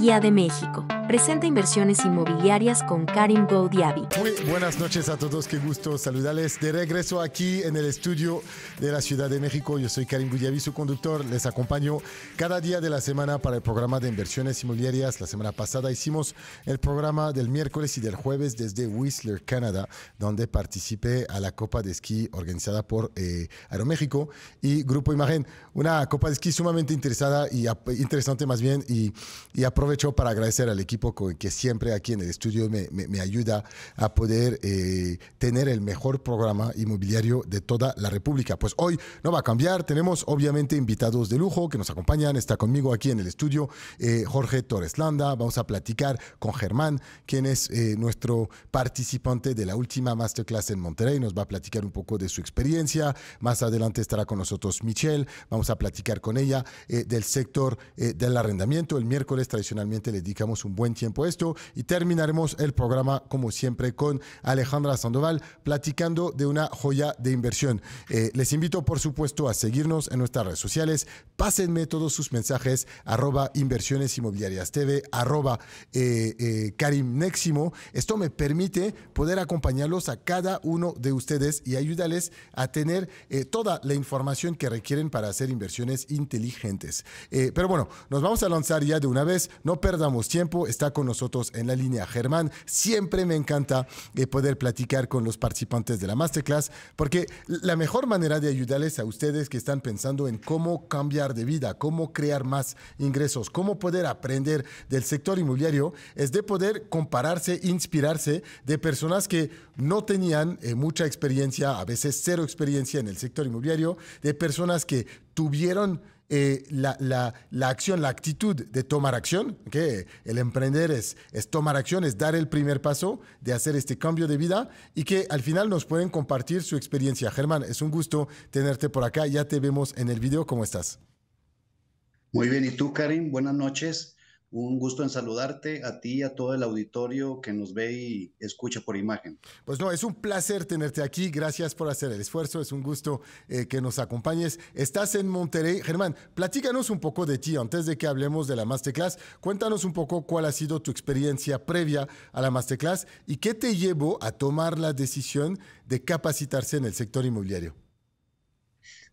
Guía de México presenta inversiones inmobiliarias con Karim Goudiabi. buenas noches a todos, qué gusto saludarles. De regreso aquí en el estudio de la Ciudad de México, yo soy Karim Goudiabi, su conductor. Les acompaño cada día de la semana para el programa de inversiones inmobiliarias. La semana pasada hicimos el programa del miércoles y del jueves desde Whistler, Canadá, donde participé a la Copa de Esquí organizada por eh, Aeroméxico y Grupo Imagen. Una Copa de Esquí sumamente interesada y interesante más bien y aprovecho para agradecer al equipo poco que siempre aquí en el estudio me, ayuda a poder eh, tener el mejor programa inmobiliario de toda la República. Pues hoy no va a cambiar, tenemos obviamente invitados de lujo que nos acompañan, está conmigo aquí en el estudio eh, Jorge Torres Landa, vamos a platicar con Germán, quien es eh, nuestro participante de la última masterclass en Monterrey, nos va a platicar un poco de su experiencia, más adelante estará con nosotros Michelle, vamos a platicar con ella del sector del arrendamiento, el miércoles tradicionalmente le dedicamos un buen tiempo esto y terminaremos el programa como siempre con Alejandra Sandoval platicando de una joya de inversión. Eh, les invito por supuesto a seguirnos en nuestras redes sociales. Pásenme todos sus mensajes arroba inversiones inmobiliarias TV arroba eh, eh, Karim Neximo. Esto me permite poder acompañarlos a cada uno de ustedes y ayudarles a tener toda la información que requieren para hacer inversiones inteligentes. pero bueno, nos vamos a lanzar ya de una vez. No perdamos tiempo está con nosotros en la línea. Germán, siempre me encanta eh, poder platicar con los participantes de la masterclass porque la mejor manera de ayudarles a ustedes que están pensando en cómo cambiar de vida, cómo crear más ingresos, cómo poder aprender del sector inmobiliario es de poder compararse, inspirarse de personas que no tenían eh, mucha experiencia, a veces cero experiencia en el sector inmobiliario, de personas que tuvieron eh, la, acción, la actitud de tomar acción, que el emprender es, es, tomar acción, es dar el primer paso de hacer este cambio de vida y que al final nos pueden compartir su experiencia. Germán, es un gusto tenerte por acá, ya te vemos en el video, ¿cómo estás? Muy bien, ¿y tú, Karim? Buenas noches. Un gusto en saludarte a ti y a todo el auditorio que nos ve y escucha por imagen. Pues no, es un placer tenerte aquí. Gracias por hacer el esfuerzo. Es un gusto eh, que nos acompañes. Estás en Monterrey. Germán, platícanos un poco de ti antes de que hablemos de la masterclass. Cuéntanos un poco cuál ha sido tu experiencia previa a la masterclass y qué te llevó a tomar la decisión de capacitarse en el sector inmobiliario.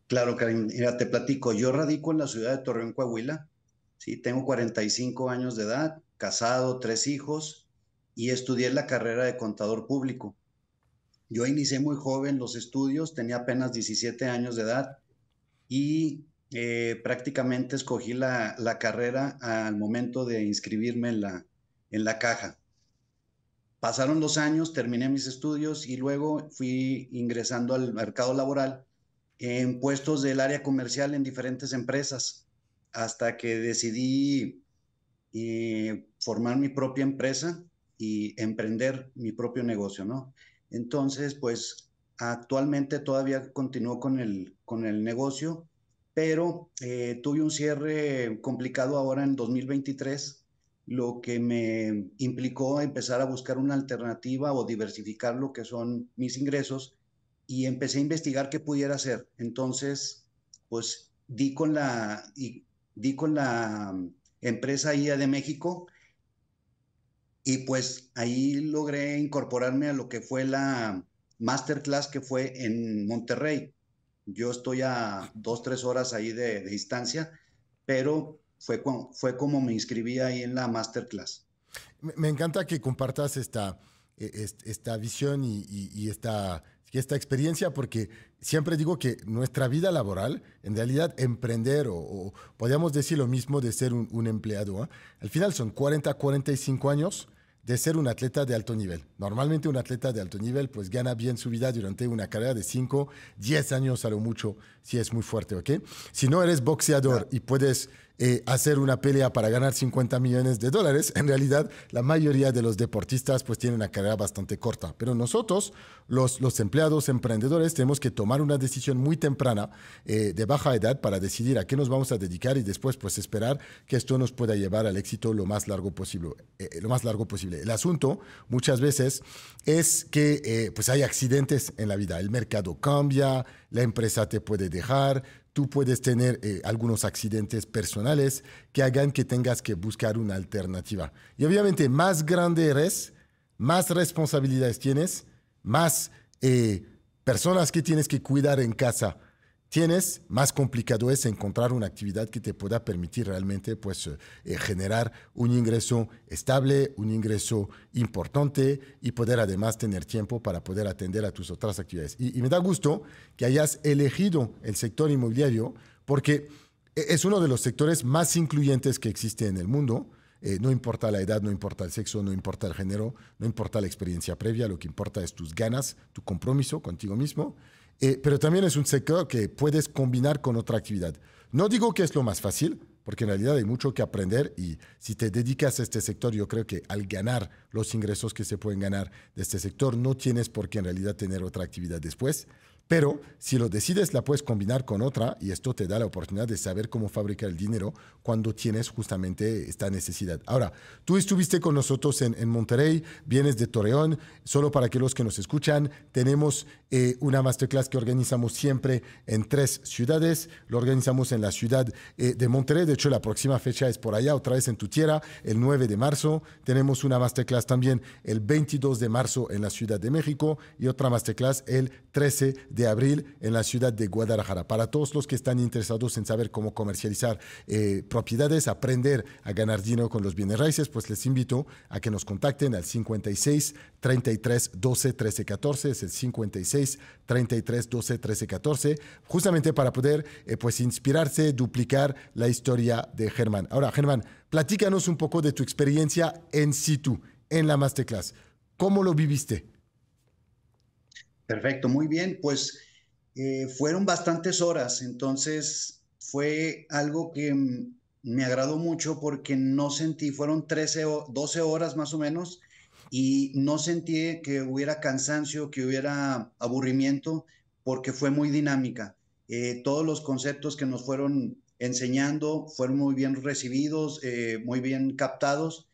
Claro, Karim, mira, te platico. Yo radico en la ciudad de Torreón, Coahuila. ¿sí? Tengo 45 años de edad, casado, tres hijos y estudié la carrera de contador público. Yo inicié muy joven los estudios, tenía apenas 17 años de edad y eh, prácticamente escogí la, carrera al momento de inscribirme en la, en la caja. Pasaron dos años, terminé mis estudios y luego fui ingresando al mercado laboral en puestos del área comercial en diferentes empresas hasta que decidí eh, formar mi propia empresa y emprender mi propio negocio, ¿no? Entonces, pues actualmente todavía continúo con el, con el negocio, pero eh, tuve un cierre complicado ahora en 2023, lo que me implicó empezar a buscar una alternativa o diversificar lo que son mis ingresos y empecé a investigar qué pudiera hacer. Entonces, pues di con la, y di con la mm, empresa IA de México y pues ahí logré incorporarme a lo que fue la masterclass que fue en Monterrey. Yo estoy a dos, tres horas ahí de, distancia, pero fue, fue como me inscribí ahí en la masterclass. Me encanta que compartas esta, e, esta visión y esta y esta experiencia, porque siempre digo que nuestra vida laboral, en realidad emprender, o, podríamos decir lo mismo de ser un, empleado, ¿ah? al final son 40, 45 años de ser un atleta de alto nivel. Normalmente un atleta de alto nivel pues gana bien su vida durante una carrera de 5, 10 años a lo mucho, si es muy fuerte, ¿ok? Si no eres boxeador y puedes eh, hacer una pelea para ganar 50 millones de dólares. En realidad, la mayoría de los deportistas pues tienen una carrera bastante corta. Pero nosotros, los, los empleados, emprendedores, tenemos que tomar una decisión muy temprana eh, de baja edad para decidir a qué nos vamos a dedicar y después pues esperar que esto nos pueda llevar al éxito lo más largo posible. Eh, lo más largo posible. El asunto muchas veces es que pues hay accidentes en la vida. El mercado cambia, la empresa te puede dejar, tú puedes tener eh, algunos accidentes personales que hagan que tengas que buscar una alternativa. Y obviamente más grande eres, más responsabilidades tienes, más eh, personas que tienes que cuidar en casa, tienes, más complicado es encontrar una actividad que te pueda permitir realmente pues, eh, eh, generar un ingreso estable, un ingreso importante y poder además tener tiempo para poder atender a tus otras actividades. Y, me da gusto que hayas elegido el sector inmobiliario porque e, es uno de los sectores más incluyentes que existe en el mundo. Eh, no importa la edad, no importa el sexo, no importa el género, no importa la experiencia previa, lo que importa es tus ganas, tu compromiso contigo mismo eh, pero también es un sector que puedes combinar con otra actividad. No digo que es lo más fácil, porque en realidad hay mucho que aprender y si te dedicas a este sector, yo creo que al ganar los ingresos que se pueden ganar de este sector, no tienes por qué en realidad tener otra actividad después. Pero si lo decides, la puedes combinar con otra y esto te da la oportunidad de saber cómo fabricar el dinero cuando tienes justamente esta necesidad. Ahora, tú estuviste con nosotros en, Monterrey, vienes de Torreón, solo para que los que nos escuchan, tenemos eh, una masterclass que organizamos siempre en tres ciudades, lo organizamos en la ciudad eh, de Monterrey, de hecho la próxima fecha es por allá, otra vez en tu tierra, el 9 de marzo, tenemos una masterclass también el 22 de marzo en la Ciudad de México y otra masterclass el 13 de de abril en la ciudad de Guadalajara. Para todos los que están interesados en saber cómo comercializar eh, propiedades, aprender a ganar dinero con los bienes raíces, pues les invito a que nos contacten al 56 33 12 13 14, es el 56 33 12 13 14, justamente para poder eh, pues inspirarse, duplicar la historia de Germán. Ahora, Germán, platícanos un poco de tu experiencia en situ, en la masterclass. ¿Cómo lo viviste? Perfecto, muy bien, pues eh, fueron bastantes horas, entonces fue algo que me agradó mucho porque no sentí, fueron 13 o 12 horas más o menos, y no sentí que hubiera cansancio, que hubiera aburrimiento, porque fue muy dinámica. Eh, todos los conceptos que nos fueron enseñando fueron muy bien recibidos, eh, muy bien captados,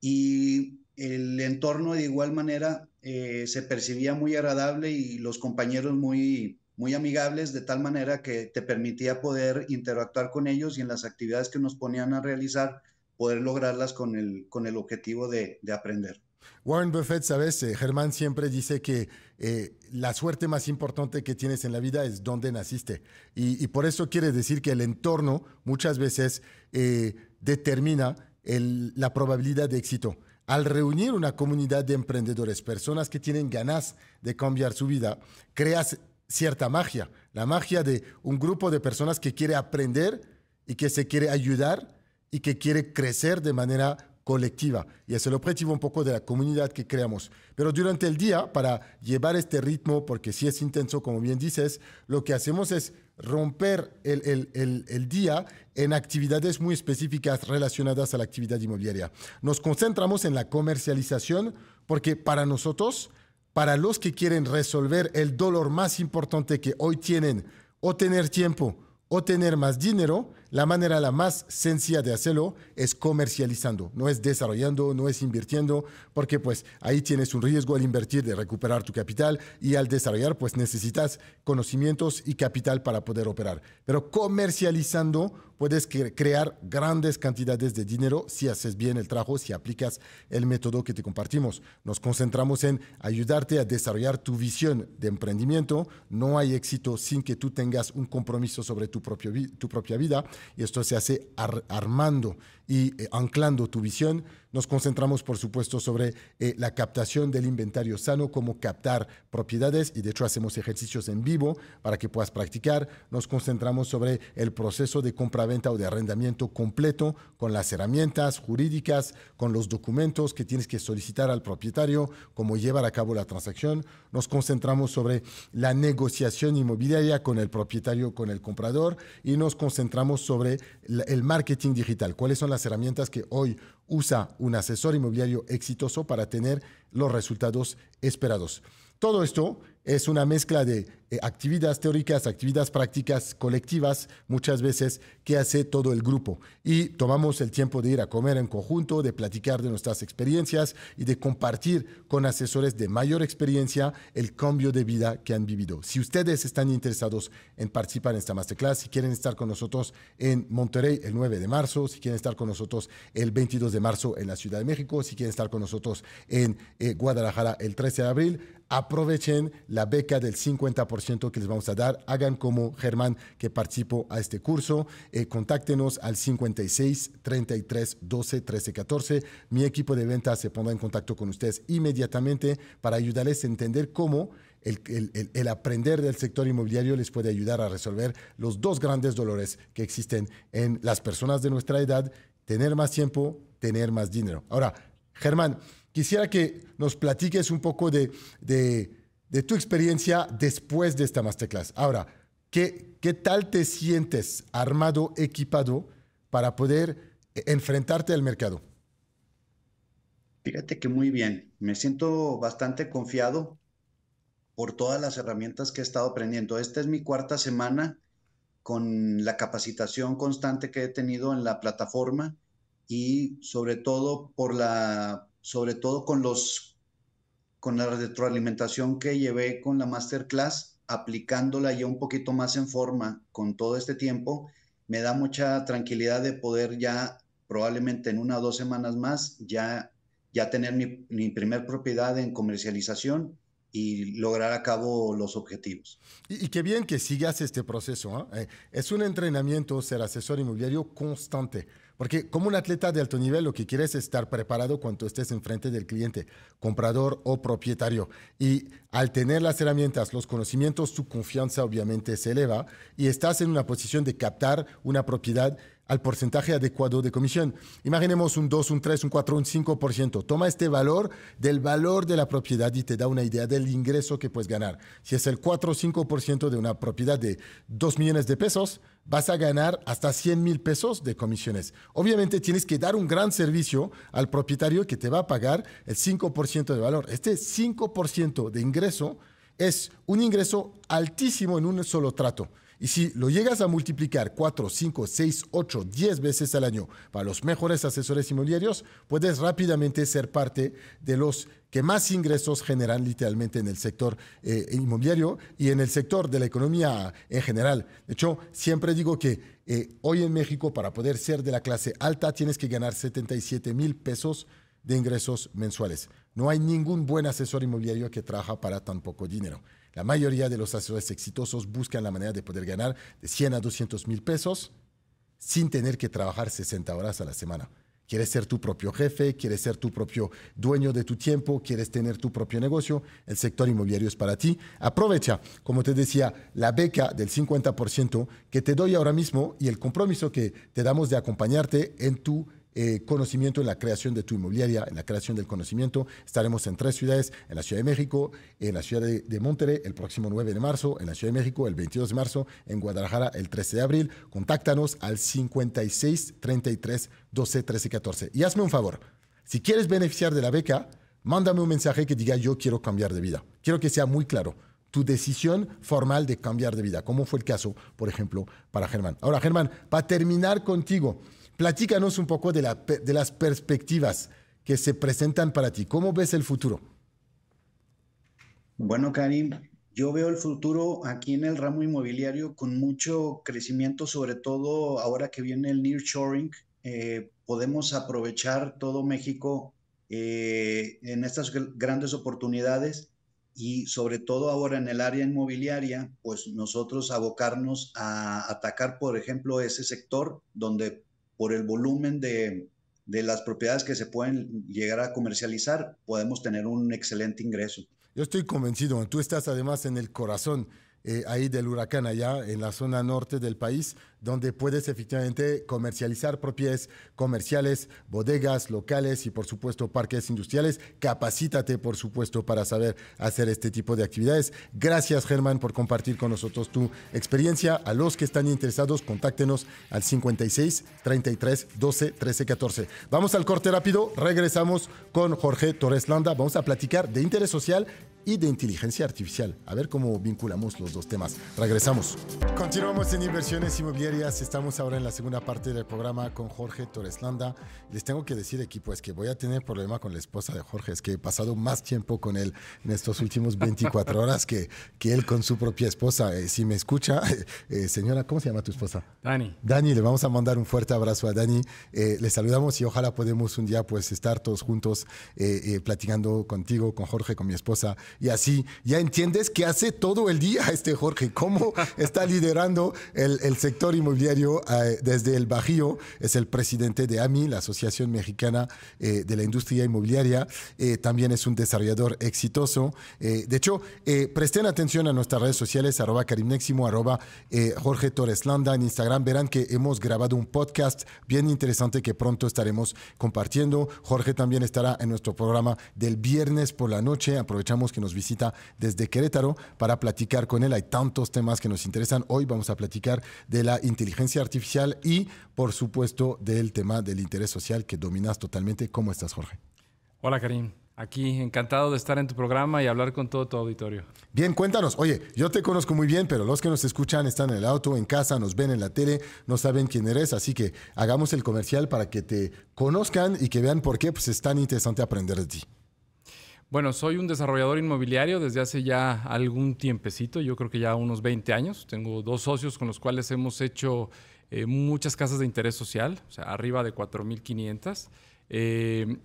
y el entorno de igual manera eh, se percibía muy agradable y los compañeros muy, muy amigables, de tal manera que te permitía poder interactuar con ellos y en las actividades que nos ponían a realizar, poder lograrlas con el, con el objetivo de, de aprender. Warren Buffett, sabes, eh, Germán siempre dice que eh, la suerte más importante que tienes en la vida es donde naciste. Y, por eso quiere decir que el entorno muchas veces determina la probabilidad de éxito. Al reunir una comunidad de emprendedores, personas que tienen ganas de cambiar su vida, creas cierta magia, la magia de un grupo de personas que quiere aprender y que se quiere ayudar y que quiere crecer de manera colectiva. Y es el objetivo un poco de la comunidad que creamos. Pero durante el día, para llevar este ritmo, porque sí es intenso, como bien dices, lo que hacemos es romper el, día en actividades muy específicas relacionadas a la actividad inmobiliaria. Nos concentramos en la comercialización porque para nosotros, para los que quieren resolver el dolor más importante que hoy tienen, o tener tiempo o tener más dinero, la manera la más sencilla de hacerlo es comercializando, no es desarrollando, no es invirtiendo, porque pues ahí tienes un riesgo al invertir de recuperar tu capital y al desarrollar pues necesitas conocimientos y capital para poder operar. Pero comercializando puedes crear grandes cantidades de dinero si haces bien el trabajo, si aplicas el método que te compartimos. Nos concentramos en ayudarte a desarrollar tu visión de emprendimiento. No hay éxito sin que tú tengas un compromiso sobre tu, tu propia vida y esto se hace armando y eh, anclando tu visión, nos concentramos, por supuesto, sobre eh, la captación del inventario sano, cómo captar propiedades y de hecho hacemos ejercicios en vivo para que puedas practicar. Nos concentramos sobre el proceso de compraventa o de arrendamiento completo con las herramientas jurídicas, con los documentos que tienes que solicitar al propietario, cómo llevar a cabo la transacción. Nos concentramos sobre la negociación inmobiliaria con el propietario, con el comprador y nos concentramos sobre el marketing digital, cuáles son las herramientas que hoy usa un asesor inmobiliario exitoso para tener los resultados esperados. Todo esto es una mezcla de eh, actividades teóricas, actividades prácticas colectivas, muchas veces que hace todo el grupo. Y tomamos el tiempo de ir a comer en conjunto, de platicar de nuestras experiencias y de compartir con asesores de mayor experiencia el cambio de vida que han vivido. Si ustedes están interesados en participar en esta masterclass, si quieren estar con nosotros en Monterrey el 9 de marzo, si quieren estar con nosotros el 22 de marzo en la Ciudad de México, si quieren estar con nosotros en eh, Guadalajara el 13 de abril, aprovechen la beca del 50% que les vamos a dar. Hagan como Germán que participó a este curso. Eh, contáctenos al 56 33 12 13 14. Mi equipo de ventas se pondrá en contacto con ustedes inmediatamente para ayudarles a entender cómo el, aprender del sector inmobiliario les puede ayudar a resolver los dos grandes dolores que existen en las personas de nuestra edad, tener más tiempo, tener más dinero. Ahora, Germán, quisiera que nos platiques un poco de de tu experiencia después de esta masterclass. Ahora, ¿qué, qué tal te sientes armado, equipado para poder eh, enfrentarte al mercado? Fíjate que muy bien, me siento bastante confiado por todas las herramientas que he estado aprendiendo. Esta es mi cuarta semana con la capacitación constante que he tenido en la plataforma y sobre todo por la sobre todo con los con la retroalimentación que llevé con la masterclass, aplicándola ya un poquito más en forma con todo este tiempo, me da mucha tranquilidad de poder ya probablemente en una o dos semanas más ya, ya tener mi, primer propiedad en comercialización y lograr a cabo los objetivos. Y, qué bien que sigas este proceso. ¿ah? Eh, es un entrenamiento ser asesor inmobiliario constante. Porque como un atleta de alto nivel, lo que quieres es estar preparado cuando estés enfrente del cliente, comprador o propietario. Y al tener las herramientas, los conocimientos, tu confianza obviamente se eleva y estás en una posición de captar una propiedad al porcentaje adecuado de comisión. Imaginemos un 2, un 3, un 4, un 5%. Toma este valor del valor de la propiedad y te da una idea del ingreso que puedes ganar. Si es el 4 o 5% de una propiedad de 2 millones de pesos, vas a ganar hasta 100 mil pesos de comisiones. Obviamente tienes que dar un gran servicio al propietario que te va a pagar el 5% de valor. Este 5% de ingreso es un ingreso altísimo en un solo trato. Y si lo llegas a multiplicar 4, 5, 6, 8, 10 veces al año para los mejores asesores inmobiliarios, puedes rápidamente ser parte de los que más ingresos generan literalmente en el sector eh, inmobiliario y en el sector de la economía en general. De hecho, siempre digo que eh, hoy en México para poder ser de la clase alta tienes que ganar 77 mil pesos de ingresos mensuales. No hay ningún buen asesor inmobiliario que trabaja para tan poco dinero. La mayoría de los asesores exitosos buscan la manera de poder ganar de 100 a 200 mil pesos sin tener que trabajar 60 horas a la semana. Quieres ser tu propio jefe, quieres ser tu propio dueño de tu tiempo, quieres tener tu propio negocio, el sector inmobiliario es para ti. Aprovecha, como te decía, la beca del 50% que te doy ahora mismo y el compromiso que te damos de acompañarte en tu eh, conocimiento en la creación de tu inmobiliaria, en la creación del conocimiento. Estaremos en tres ciudades, en la Ciudad de México, en la Ciudad de, de, Monterrey el próximo 9 de marzo, en la Ciudad de México el 22 de marzo, en Guadalajara el 13 de abril. Contáctanos al 56 33 12 13 14. Y hazme un favor, si quieres beneficiar de la beca, mándame un mensaje que diga yo quiero cambiar de vida. Quiero que sea muy claro tu decisión formal de cambiar de vida, como fue el caso, por ejemplo, para Germán. Ahora, Germán, para terminar contigo, Platícanos un poco de, de las perspectivas que se presentan para ti. ¿Cómo ves el futuro? Bueno, Karim, yo veo el futuro aquí en el ramo inmobiliario con mucho crecimiento, sobre todo ahora que viene el nearshoring. Eh, podemos aprovechar todo México eh, en estas grandes oportunidades y sobre todo ahora en el área inmobiliaria, pues nosotros abocarnos a atacar, por ejemplo, ese sector donde por el volumen de, las propiedades que se pueden llegar a comercializar, podemos tener un excelente ingreso. Yo estoy convencido, tú estás además en el corazón eh, ahí del huracán allá en la zona norte del país, donde puedes efectivamente comercializar propiedades comerciales, bodegas locales y por supuesto parques industriales. Capacítate por supuesto para saber hacer este tipo de actividades. Gracias Germán por compartir con nosotros tu experiencia. A los que están interesados, contáctenos al 56 33 12 13 14. Vamos al corte rápido, regresamos con Jorge Torres Landa. Vamos a platicar de interés social y de inteligencia artificial. A ver cómo vinculamos los dos temas. Regresamos. Continuamos en inversiones inmobiliarias. Estamos ahora en la segunda parte del programa con Jorge Torreslanda Les tengo que decir, equipo, es que voy a tener problema con la esposa de Jorge. Es que he pasado más tiempo con él en estos últimos 24 horas que, que él con su propia esposa. Eh, si me escucha, eh, señora, ¿cómo se llama tu esposa? Dani. Dani, le vamos a mandar un fuerte abrazo a Dani. Eh, le saludamos y ojalá podemos un día pues estar todos juntos platicando contigo, con Jorge, con mi esposa y así ya entiendes qué hace todo el día este Jorge, cómo está liderando el, sector inmobiliario eh, desde el Bajío, es el presidente de AMI, la Asociación Mexicana eh, de la Industria Inmobiliaria, eh, también es un desarrollador exitoso. de hecho, presten atención a nuestras redes sociales, arroba carimneximo, arroba Jorge Torres Landa en Instagram, verán que hemos grabado un podcast bien interesante que pronto estaremos compartiendo. Jorge también estará en nuestro programa del viernes por la noche, aprovechamos que nos visita desde Querétaro para platicar con él. Hay tantos temas que nos interesan. Hoy vamos a platicar de la inteligencia artificial y, por supuesto, del tema del interés social que dominas totalmente. ¿Cómo estás, Jorge? Hola, Karim. Aquí, encantado de estar en tu programa y hablar con todo tu auditorio. Bien, cuéntanos. Oye, yo te conozco muy bien, pero los que nos escuchan están en el auto, en casa, nos ven en la tele, no saben quién eres, así que hagamos el comercial para que te conozcan y que vean por qué pues, es tan interesante aprender de ti. Bueno, soy un desarrollador inmobiliario desde hace ya algún tiempecito, yo creo que ya unos 20 años. Tengo dos socios con los cuales hemos hecho eh, muchas casas de interés social, o sea, arriba de 4.500. Eh,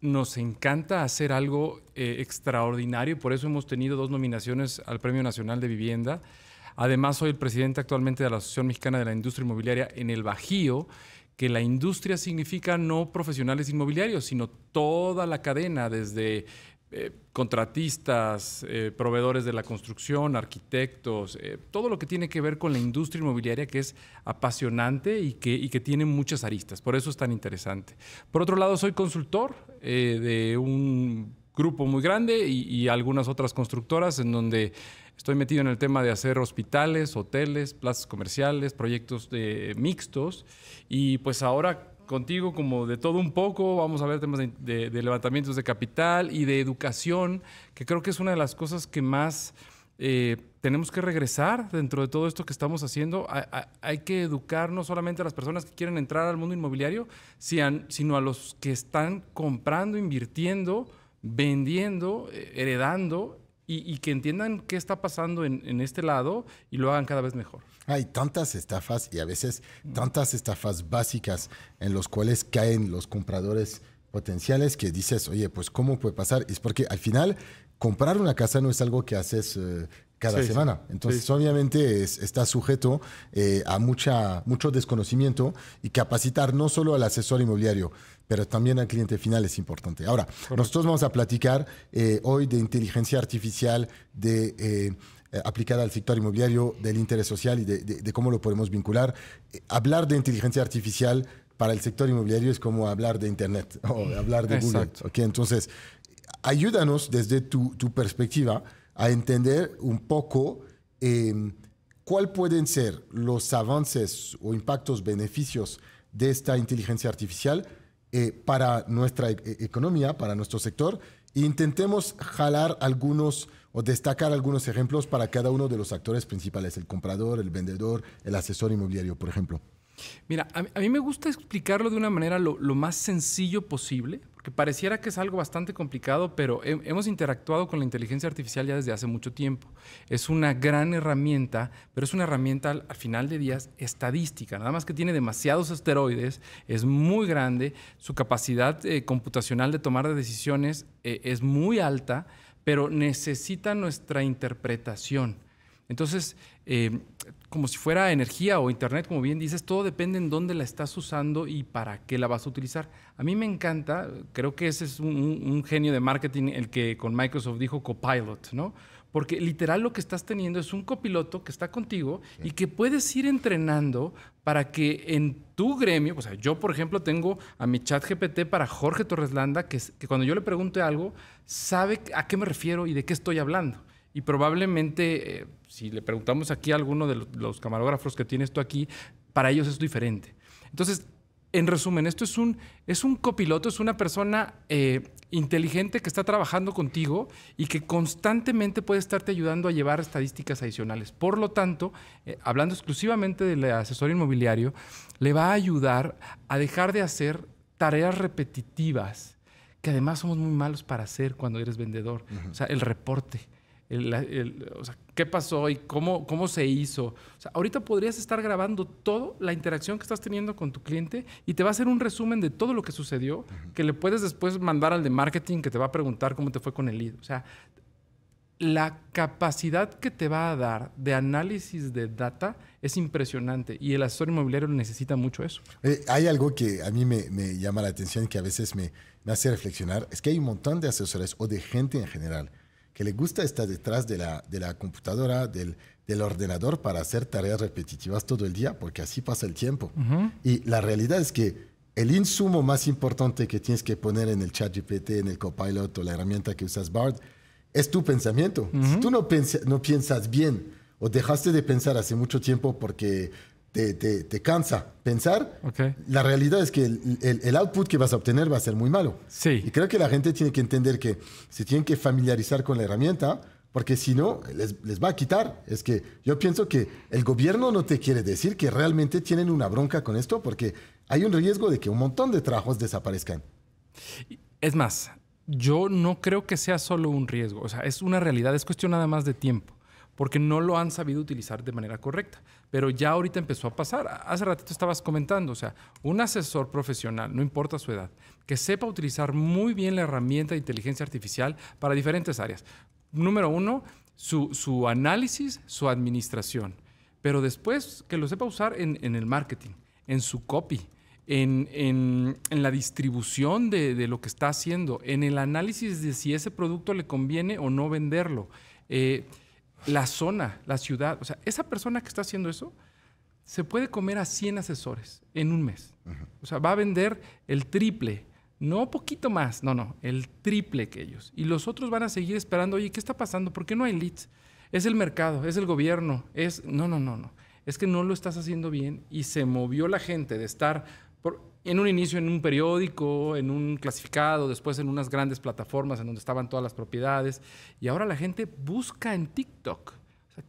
nos encanta hacer algo eh, extraordinario, por eso hemos tenido dos nominaciones al Premio Nacional de Vivienda. Además, soy el presidente actualmente de la Asociación Mexicana de la Industria Inmobiliaria en el Bajío que la industria significa no profesionales inmobiliarios, sino toda la cadena, desde eh, contratistas, eh, proveedores de la construcción, arquitectos, eh, todo lo que tiene que ver con la industria inmobiliaria que es apasionante y que, que tiene muchas aristas. Por eso es tan interesante. Por otro lado, soy consultor de un grupo muy grande y algunas otras constructoras en donde Estoy metido en el tema de hacer hospitales, hoteles, plazas comerciales, proyectos de, mixtos y pues ahora contigo como de todo un poco. Vamos a ver temas de, levantamientos de capital y de educación, que creo que es una de las cosas que más eh, tenemos que regresar dentro de todo esto que estamos haciendo. Hay, que educar no solamente a las personas que quieren entrar al mundo inmobiliario, sino a los que están comprando, invirtiendo vendiendo, eh, heredando y, que entiendan qué está pasando en, este lado y lo hagan cada vez mejor. Hay tantas estafas y a veces tantas estafas básicas en las cuales caen los compradores potenciales que dices, oye, pues ¿cómo puede pasar? Es porque al final comprar una casa no es algo que haces eh, cada semana. Entonces, obviamente está sujeto eh, a mucha, mucho desconocimiento y capacitar no solo al asesor inmobiliario, pero también al cliente final es importante. Ahora, nosotros vamos a platicar eh, hoy de inteligencia artificial, de... Eh, aplicada al sector inmobiliario, del interés social y de, cómo lo podemos vincular. Eh, hablar de inteligencia artificial para el sector inmobiliario es como hablar de Internet o hablar de Google. Entonces, ayúdanos desde tu, perspectiva a entender un poco em, cuáles pueden ser los avances o impactos, beneficios de esta inteligencia artificial eh, para nuestra e-, e-, economía, para nuestro sector. E intentemos jalar algunos o destacar algunos ejemplos para cada uno de los actores principales, el comprador, el vendedor, el asesor inmobiliario, por ejemplo. Mira, a, mí me gusta explicarlo de una manera lo, más sencillo posible, porque pareciera que es algo bastante complicado, pero hemos interactuado con la inteligencia artificial ya desde hace mucho tiempo. Es una gran herramienta, pero es una herramienta al, final de días estadística, nada más que tiene demasiados asteroides, es muy grande, su capacidad eh, computacional de tomar decisiones eh, es muy alta, pero necesita nuestra interpretación. Entonces, eh, como si fuera energía o internet, como bien dices, todo depende en dónde la estás usando y para qué la vas a utilizar. A mí me encanta, creo que ese es un, genio de marketing el que con Microsoft dijo copilot, ¿no? Porque literal lo que estás teniendo es un copiloto que está contigo y que puedes ir entrenando para que en tu gremio, o sea, yo por ejemplo tengo a mi chat GPT para Jorge Torres Landa, que cuando yo le pregunte algo, sabe a qué me refiero y de qué estoy hablando. Y probablemente, eh, si le preguntamos aquí a alguno de los camarógrafos que tiene esto aquí, para ellos es diferente. Entonces, en resumen, esto es un, es un copiloto, es una persona eh, inteligente que está trabajando contigo y que constantemente puede estarte ayudando a llevar estadísticas adicionales. Por lo tanto, eh, hablando exclusivamente del asesor inmobiliario, le va a ayudar a dejar de hacer tareas repetitivas que además somos muy malos para hacer cuando eres vendedor. O sea, el reporte, el, qué pasó y cómo, cómo se hizo. sea, ahorita podrías estar grabando toda la interacción que estás teniendo con tu cliente y te va a hacer un resumen de todo lo que sucedió que le puedes después mandar al de marketing que te va a preguntar cómo te fue con el lead. O sea, la capacidad que te va a dar de análisis de data es impresionante y el asesor inmobiliario necesita mucho eso. Eh, hay algo que a mí me, llama la atención y que a veces me, me hace reflexionar, es que hay un montón de asesores o de gente en general que le gusta estar detrás de la, de la computadora, del, del, ordenador para hacer tareas repetitivas todo el día, porque así pasa el tiempo. Y la realidad es que el insumo más importante que tienes que poner en el chat GPT, en el copilot o la herramienta que usas Bard, es tu pensamiento. Si tú no, no piensas bien o dejaste de pensar hace mucho tiempo porque te, cansa pensar, la realidad es que el, output que vas a obtener va a ser muy malo. Sí. Y creo que la gente tiene que entender que se tienen que familiarizar con la herramienta, porque si no, les, les, va a quitar. Es que yo pienso que el gobierno no te quiere decir que realmente tienen una bronca con esto, porque hay un riesgo de que un montón de trabajos desaparezcan. Es más, yo no creo que sea solo un riesgo, o sea, es una realidad, es cuestión nada más de tiempo porque no lo han sabido utilizar de manera correcta. Pero ya ahorita empezó a pasar. Hace ratito estabas comentando, o sea, un asesor profesional, no importa su edad, que sepa utilizar muy bien la herramienta de inteligencia artificial para diferentes áreas. Número uno, su, análisis, su administración, pero después que lo sepa usar en, el marketing, en su copy, en, la distribución de, lo que está haciendo, en el análisis de si ese producto le conviene o no venderlo. Eh, la zona, la ciudad. O sea, esa persona que está haciendo eso se puede comer a 100 asesores en un mes. O sea, va a vender el triple, no poquito más, no, no, el triple que ellos. Y los otros van a seguir esperando, oye, ¿qué está pasando? ¿Por qué no hay leads? Es el mercado, es el gobierno, es... No, no, no, no. Es que no lo estás haciendo bien y se movió la gente de estar en un inicio en un periódico, en un clasificado, después en unas grandes plataformas en donde estaban todas las propiedades. Y ahora la gente busca en TikTok.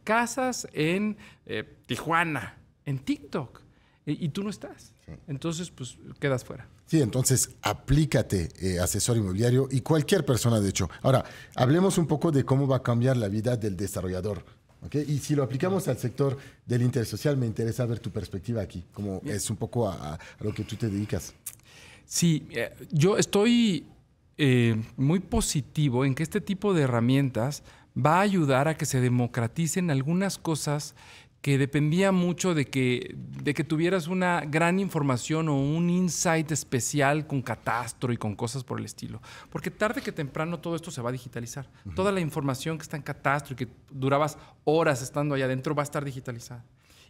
casas en eh, Tijuana, en TikTok. Y, tú no estás. Entonces, pues quedas fuera. Sí, entonces aplícate, eh, asesor inmobiliario, y cualquier persona, de hecho. Ahora, hablemos un poco de cómo va a cambiar la vida del desarrollador. Y si lo aplicamos al sector del interés social, me interesa ver tu perspectiva aquí, como es un poco a, lo que tú te dedicas. Sí, eh, yo estoy eh, muy positivo en que este tipo de herramientas va a ayudar a que se democraticen algunas cosas que dependía mucho de que, de que tuvieras una gran información o un insight especial con catastro y con cosas por el estilo. Porque tarde que temprano todo esto se va a digitalizar. Toda la información que está en catastro y que durabas horas estando allá adentro va a estar digitalizada.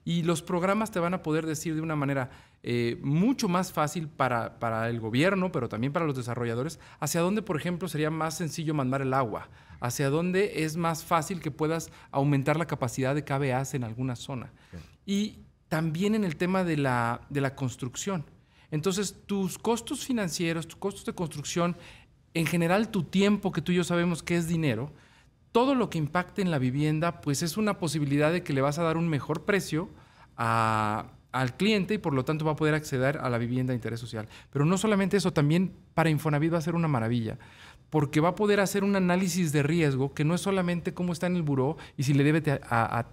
Y los programas te van a poder decir de una manera eh, mucho más fácil para, el gobierno, pero también para los desarrolladores, hacia dónde, por ejemplo, sería más sencillo mandar el agua, hacia dónde es más fácil que puedas aumentar la capacidad de KBAs en alguna zona. Y también en el tema de la, de la construcción. Entonces, tus costos financieros, tus costos de construcción, en general tu tiempo, que tú y yo sabemos que es dinero, todo lo que impacte en la vivienda, pues es una posibilidad de que le vas a dar un mejor precio al cliente y por lo tanto va a poder acceder a la vivienda de interés social. Pero no solamente eso, también para Infonavit va a ser una maravilla, porque va a poder hacer un análisis de riesgo que no es solamente cómo está en el buró y si le debe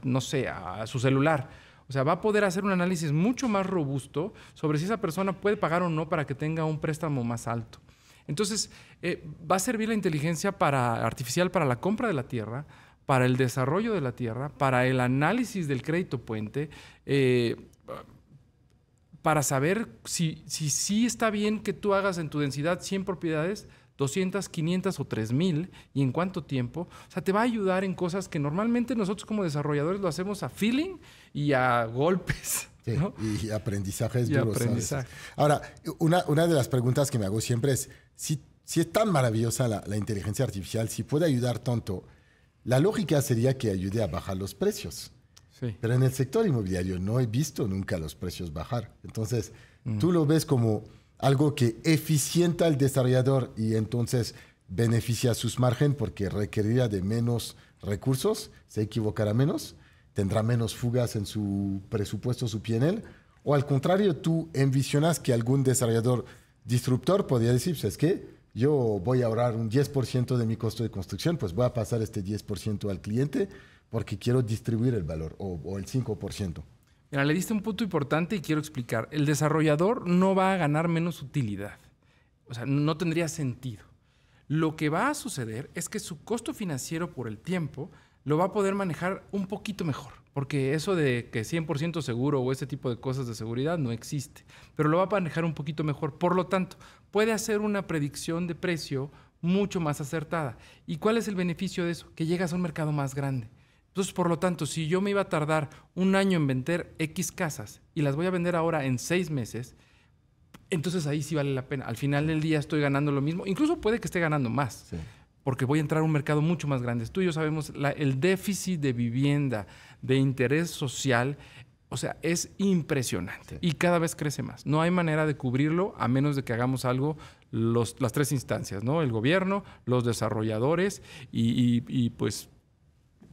no a su celular. O sea, va a poder hacer un análisis mucho más robusto sobre si esa persona puede pagar o no para que tenga un préstamo más alto. Entonces, eh, va a servir la inteligencia artificial para la compra de la tierra, para el desarrollo de la tierra, para el análisis del crédito puente, eh, para saber si sí está bien que tú hagas en tu densidad 100 propiedades, 200, 500 o 3000 y en cuánto tiempo. O sea, te va a ayudar en cosas que normalmente nosotros como desarrolladores lo hacemos a feeling y a golpes. Y aprendizajes duros. Ahora, una de las preguntas que me hago siempre es, si, es tan maravillosa la, inteligencia artificial, si puede ayudar tanto, la lógica sería que ayude a bajar los precios. Pero en el sector inmobiliario no he visto nunca los precios bajar. Entonces, mm. tú lo ves como algo que eficienta al desarrollador y entonces beneficia a sus margen porque requerirá de menos recursos, se equivocará menos, tendrá menos fugas en su presupuesto, su PNL, o al contrario, tú envisionas que algún desarrollador disruptor podría decirse, es que yo voy a ahorrar un 10% de mi costo de construcción, pues voy a pasar este 10% al cliente porque quiero distribuir el valor o, o el 5%. Mira, le diste un punto importante y quiero explicar. El desarrollador no va a ganar menos utilidad. O sea, no tendría sentido. Lo que va a suceder es que su costo financiero por el tiempo lo va a poder manejar un poquito mejor. Porque eso de que 100% seguro o ese tipo de cosas de seguridad no existe. Pero lo va a manejar un poquito mejor. Por lo tanto, puede hacer una predicción de precio mucho más acertada. ¿Y cuál es el beneficio de eso? Que llegas a un mercado más grande. Entonces, por lo tanto, si yo me iba a tardar un año en vender X casas y las voy a vender ahora en seis meses, entonces ahí sí vale la pena. Al final del día estoy ganando lo mismo. Incluso puede que esté ganando más. porque voy a entrar a un mercado mucho más grande. Tú y yo sabemos el déficit de vivienda, de interés social o sea, es impresionante y cada vez crece más. No hay manera de cubrirlo a menos de que hagamos algo las tres instancias, ¿no? El gobierno, los desarrolladores y, y pues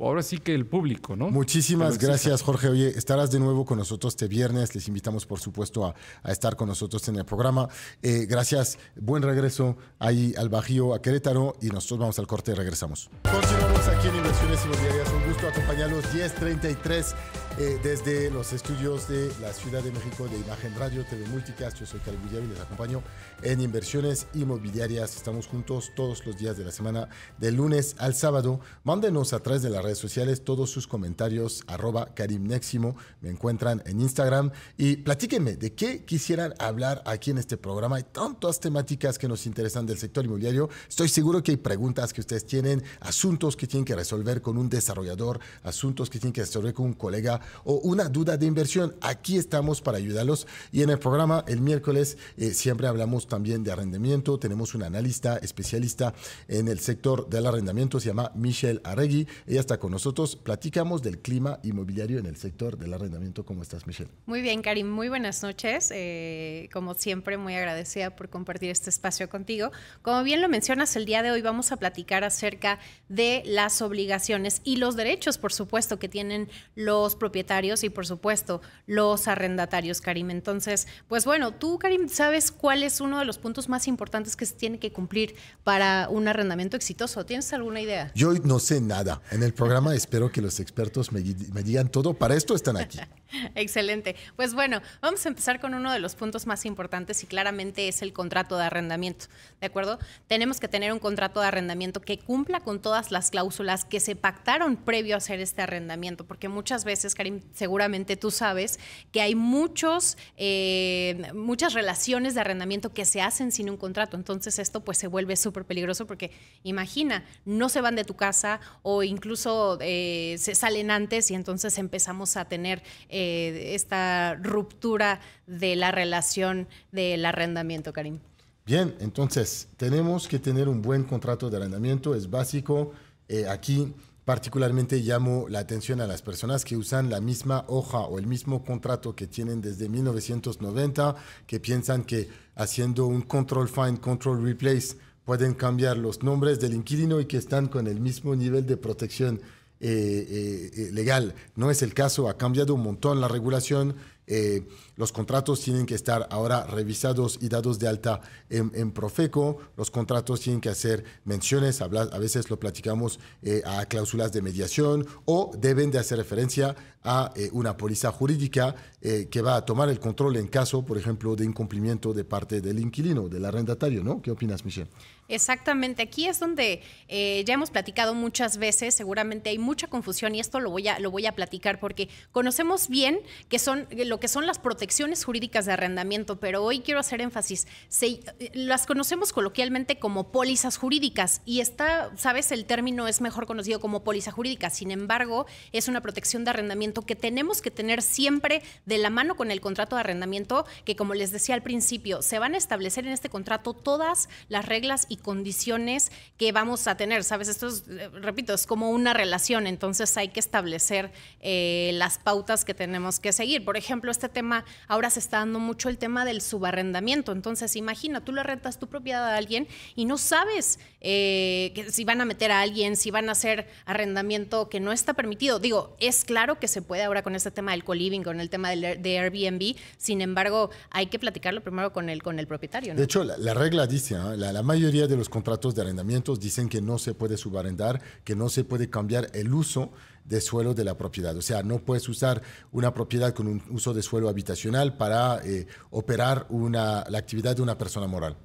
ahora sí que el público, ¿no? Muchísimas gracias, Jorge. Oye, estarás de nuevo con nosotros este viernes. Les invitamos, por supuesto, a, estar con nosotros en el programa. Eh, gracias, buen regreso ahí al Bajío, a Querétaro, y nosotros vamos al corte y regresamos. Continuamos aquí en Inversiones Inmobiliarias. Un gusto acompañarlos. 10.33 eh, desde los estudios de la Ciudad de México de Imagen Radio, TV Multicast, yo soy Karim y les acompaño en inversiones inmobiliarias. Estamos juntos todos los días de la semana, de lunes al sábado. Mándenos a través de las redes sociales todos sus comentarios, arroba Karimneximo, me encuentran en Instagram y platíquenme de qué quisieran hablar aquí en este programa. Hay tantas temáticas que nos interesan del sector inmobiliario. Estoy seguro que hay preguntas que ustedes tienen, asuntos que tienen que resolver con un desarrollador, asuntos que tienen que resolver con un colega o una duda de inversión, aquí estamos para ayudarlos. Y en el programa el miércoles eh, siempre hablamos también de arrendamiento. Tenemos una analista especialista en el sector del arrendamiento, se llama Michelle Arregui. Ella está con nosotros. Platicamos del clima inmobiliario en el sector del arrendamiento. ¿Cómo estás, Michelle? Muy bien, Karim. Muy buenas noches. Eh, como siempre, muy agradecida por compartir este espacio contigo. Como bien lo mencionas, el día de hoy vamos a platicar acerca de las obligaciones y los derechos, por supuesto, que tienen los propietarios propietarios y por supuesto los arrendatarios, Karim. Entonces, pues bueno, tú, Karim, ¿sabes cuál es uno de los puntos más importantes que se tiene que cumplir para un arrendamiento exitoso? ¿Tienes alguna idea? Yo no sé nada. En el programa espero que los expertos me, me digan todo. Para esto están aquí. Excelente. Pues bueno, vamos a empezar con uno de los puntos más importantes y claramente es el contrato de arrendamiento. ¿De acuerdo? Tenemos que tener un contrato de arrendamiento que cumpla con todas las cláusulas que se pactaron previo a hacer este arrendamiento, porque muchas veces, Karim, seguramente tú sabes que hay muchos, eh, muchas relaciones de arrendamiento que se hacen sin un contrato. Entonces esto pues se vuelve súper peligroso porque imagina, no se van de tu casa o incluso eh, se salen antes y entonces empezamos a tener... Eh, esta ruptura de la relación del arrendamiento, Karim? Bien, entonces tenemos que tener un buen contrato de arrendamiento, es básico. Eh, aquí particularmente llamo la atención a las personas que usan la misma hoja o el mismo contrato que tienen desde 1990, que piensan que haciendo un control find, control replace, pueden cambiar los nombres del inquilino y que están con el mismo nivel de protección eh, eh, eh, legal. No es el caso, ha cambiado un montón la regulación. Eh, los contratos tienen que estar ahora revisados y dados de alta en, Profeco. Los contratos tienen que hacer menciones, a veces lo platicamos, eh, a cláusulas de mediación o deben de hacer referencia a eh, una póliza jurídica eh, que va a tomar el control en caso, por ejemplo, de incumplimiento de parte del inquilino, del arrendatario, ¿no? ¿Qué opinas, Michelle? Exactamente, aquí es donde ya hemos platicado muchas veces, seguramente hay mucha confusión y esto lo voy a, lo voy a platicar porque conocemos bien que son, lo que son las protecciones protecciones jurídicas de arrendamiento, pero hoy quiero hacer énfasis. Eh, las conocemos coloquialmente como pólizas jurídicas y está, sabes, el término es mejor conocido como póliza jurídica. Sin embargo, es una protección de arrendamiento que tenemos que tener siempre de la mano con el contrato de arrendamiento, que como les decía al principio, se van a establecer en este contrato todas las reglas y condiciones que vamos a tener. Sabes, esto es, eh, repito, es como una relación, entonces hay que establecer eh, las pautas que tenemos que seguir. Por ejemplo, este tema ahora se está dando mucho el tema del subarrendamiento. Entonces, imagina, tú le rentas tu propiedad a alguien y no sabes eh, que si van a meter a alguien, si van a hacer arrendamiento que no está permitido. Digo, es claro que se puede ahora con este tema del co-living, con el tema del, de Airbnb, sin embargo, hay que platicarlo primero con el, con el propietario. De hecho, la, regla dice, la, la mayoría de los contratos de arrendamientos dicen que no se puede subarrendar, que no se puede cambiar el uso de suelo de la propiedad. O sea, no puedes usar una propiedad con un uso de suelo habitacional para eh, operar la actividad de una persona moral.